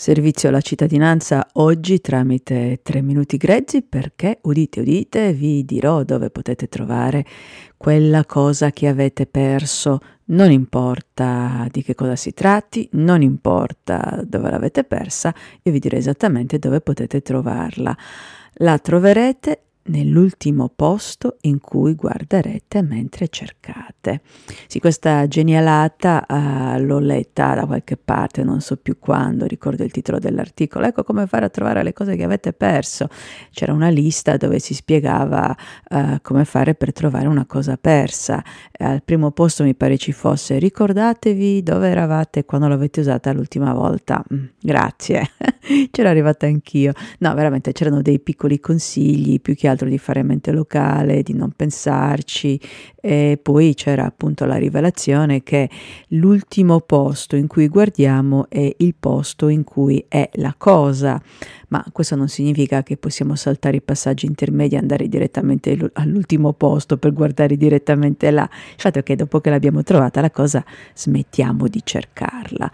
Servizio alla cittadinanza oggi tramite 3 minuti grezzi perché, udite, udite, vi dirò dove potete trovare quella cosa che avete perso. Non importa di che cosa si tratti, non importa dove l'avete persa, io vi dirò esattamente dove potete trovarla. La troverete nell'ultimo posto in cui guarderete mentre cercate. Sì, questa genialata uh, l'ho letta da qualche parte, non so più quando, ricordo il titolo dell'articolo. Ecco come fare a trovare le cose che avete perso. C'era una lista dove si spiegava uh, come fare per trovare una cosa persa. Eh, al primo posto mi pare ci fosse ricordatevi dove eravate quando l'avete usata l'ultima volta. Mm, grazie. c'ero arrivata anch'io. No, veramente c'erano dei piccoli consigli, più che altro di fare mente locale, di non pensarci. E poi c'era appunto la rivelazione che l'ultimo posto in cui guardiamo è il posto in cui è la cosa. Ma questo non significa che possiamo saltare i passaggi intermedi e andare direttamente all'ultimo posto per guardare direttamente là. Il fatto è che dopo che l'abbiamo trovata la cosa smettiamo di cercarla.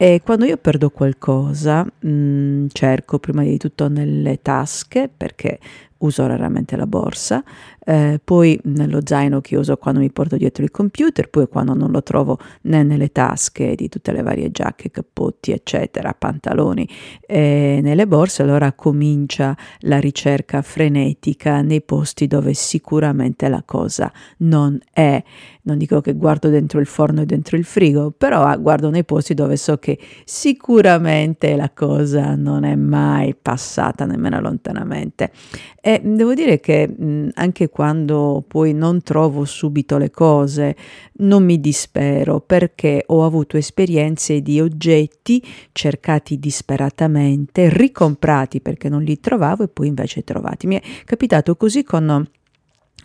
E quando io perdo qualcosa, mh, mm, cerco prima di tutto nelle tasche perché uso raramente la borsa, eh, poi nello zaino che uso quando mi porto dietro il computer, poi quando non lo trovo né nelle tasche di tutte le varie giacche, cappotti, eccetera, pantaloni, eh, nelle borse, allora comincia la ricerca frenetica nei posti dove sicuramente la cosa non è. Non dico che guardo dentro il forno e dentro il frigo, però ah, guardo nei posti dove so che sicuramente la cosa non è mai passata nemmeno lontanamente. E eh, devo dire che mh, mm, anche quando poi non trovo subito le cose, non mi dispero perché ho avuto esperienze di oggetti cercati disperatamente, ricomprati perché non li trovavo e poi invece trovati. Mi è capitato così con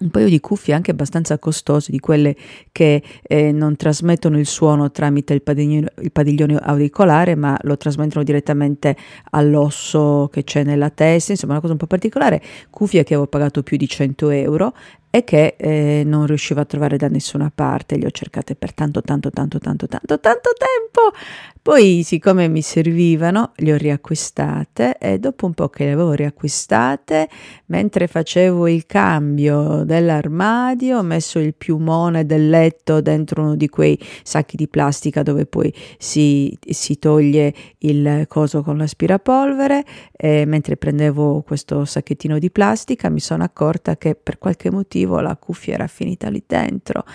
un paio di cuffie anche abbastanza costose, di quelle che eh, non trasmettono il suono tramite il padiglione, il padiglione auricolare, ma lo trasmettono direttamente all'osso che c'è nella testa, insomma una cosa un po' particolare, cuffie che avevo pagato più di 100 euro e che eh, non riuscivo a trovare da nessuna parte, le ho cercate per tanto tanto tanto tanto tanto tanto tempo poi, siccome mi servivano, le ho riacquistate e dopo un po' che le avevo riacquistate, mentre facevo il cambio dell'armadio, ho messo il piumone del letto dentro uno di quei sacchi di plastica dove poi si, si toglie il coso con l'aspirapolvere. E mentre prendevo questo sacchettino di plastica, mi sono accorta che per qualche motivo la cuffia era finita lì dentro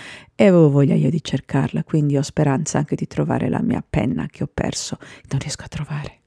e avevo voglia io di cercarla, quindi ho speranza anche di trovare la mia penna che ho perso, non riesco a trovare.